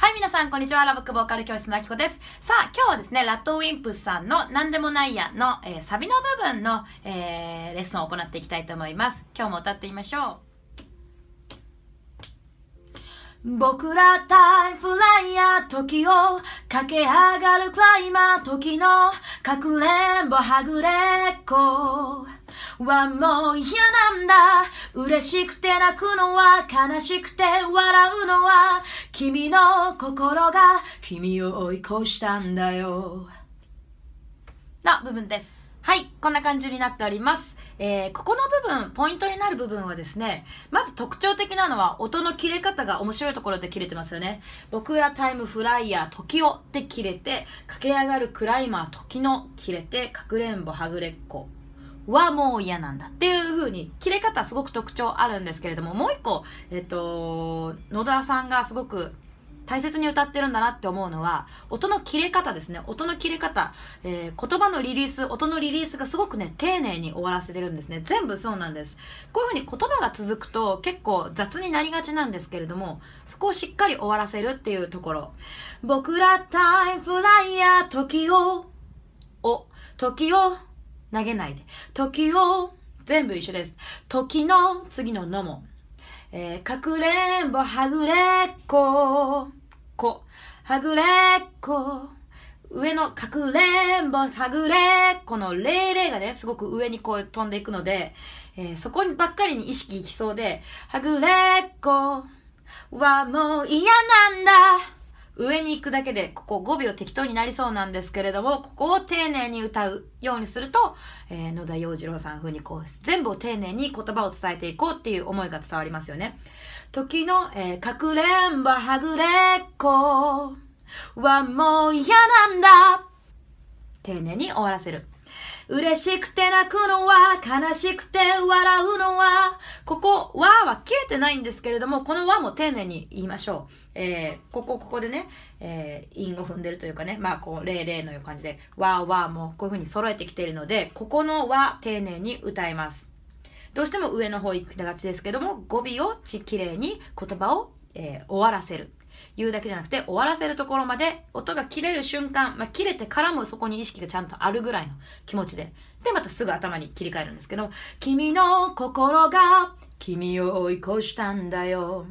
はい、皆さん、こんにちは。ラブックボーカル教室のあきこです。さあ、今日はですね、ラットウィンプスさんの何でもないやの、えー、サビの部分の、えー、レッスンを行っていきたいと思います。今日も歌ってみましょう。僕らタイフライヤー時を駆け上がるクライマー時のかくれんぼはぐれっこはもう嫌なんだ嬉しくて泣くのは悲しくて笑うのは君の心が君を追い越したんだよの部分ですはいこんな感じになっておりますえー、ここの部分、ポイントになる部分はですね、まず特徴的なのは音の切れ方が面白いところで切れてますよね。僕やタイムフライヤー、時をって切れて、駆け上がるクライマー、時の切れて、かくれんぼはぐれっこはもう嫌なんだっていう風に切れ方すごく特徴あるんですけれどももう一個、えっと、野田さんがすごく大切に歌ってるんだなって思うのは音の切れ方ですね音の切れ方、えー、言葉のリリース音のリリースがすごくね丁寧に終わらせてるんですね全部そうなんですこういう風に言葉が続くと結構雑になりがちなんですけれどもそこをしっかり終わらせるっていうところ僕らタイムフライヤー時をお時を投げないで。時を、全部一緒です。時の次ののも。えー、かくれんぼはぐれっこ、こ、はぐれっこ。上のかくれんぼはぐれっこのれいがね、すごく上にこう飛んでいくので、えー、そこばっかりに意識いきそうで、はぐれっこはもう嫌なんだ。上に行くだけで、ここ語尾が適当になりそうなんですけれども、ここを丁寧に歌うようにすると、えー、野田洋次郎さん風にこう、全部を丁寧に言葉を伝えていこうっていう思いが伝わりますよね。時の、えー、かくれんぼはぐれっこはもう嫌なんだ。丁寧に終わらせる。嬉しくて泣くのは、悲しくて笑うのは、ここ、わーは切れてないんですけれども、このわも丁寧に言いましょう。えー、ここ、ここでね、えー、韻を踏んでるというかね、まあ、こう、0、0のような感じで、わーわーもこういう風に揃えてきているので、ここのわ、丁寧に歌います。どうしても上の方行きがちですけども、語尾をち、綺麗に言葉を、えー、終わらせる。言うだけじゃなくて終わらせるところまで音が切れる瞬間、まあ、切れてからもそこに意識がちゃんとあるぐらいの気持ちででまたすぐ頭に切り替えるんですけど「君の心が君を追い越したんだよ」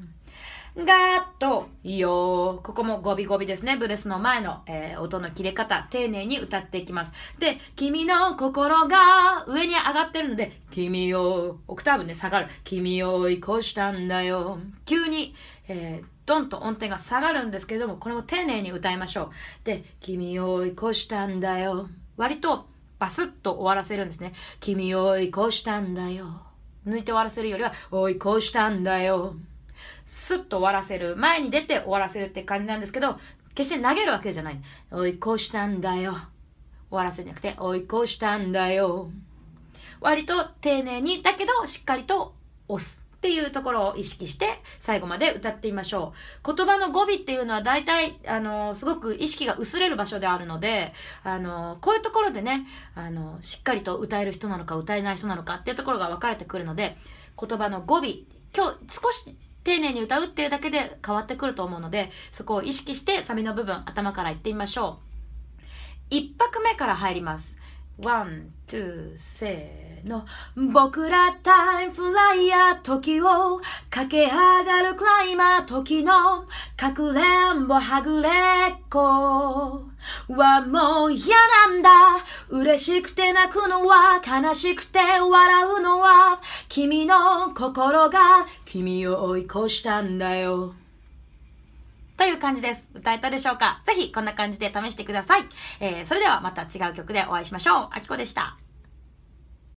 がとよここもゴビゴビですねブレスの前の、えー、音の切れ方丁寧に歌っていきますで「君の心が」上に上がってるので「君を」オクターブで、ね、下がる「君を追い越したんだよ」急にえー、ドンと音程が下がるんですけども、これを丁寧に歌いましょう。で、君を追い越したんだよ。割とバスッと終わらせるんですね。君を追い越したんだよ。抜いて終わらせるよりは、追い越したんだよ。スッと終わらせる。前に出て終わらせるって感じなんですけど、決して投げるわけじゃない。追い越したんだよ。終わらせんじゃなくて、追い越したんだよ。割と丁寧に、だけどしっかりと押す。っていうところを意識して最後まで歌ってみましょう。言葉の語尾っていうのは大体、あの、すごく意識が薄れる場所であるので、あの、こういうところでね、あの、しっかりと歌える人なのか歌えない人なのかっていうところが分かれてくるので、言葉の語尾、今日少し丁寧に歌うっていうだけで変わってくると思うので、そこを意識してサビの部分頭からいってみましょう。1拍目から入ります。ワン、ツー、せーの。僕らタイムフライヤー、時を駆け上がるクライマー、時のかくれんぼはぐれっこはもう嫌なんだ。嬉しくて泣くのは悲しくて笑うのは君の心が君を追い越したんだよ。という感じです。歌えたでしょうかぜひこんな感じで試してください。えー、それではまた違う曲でお会いしましょう。あきこでした。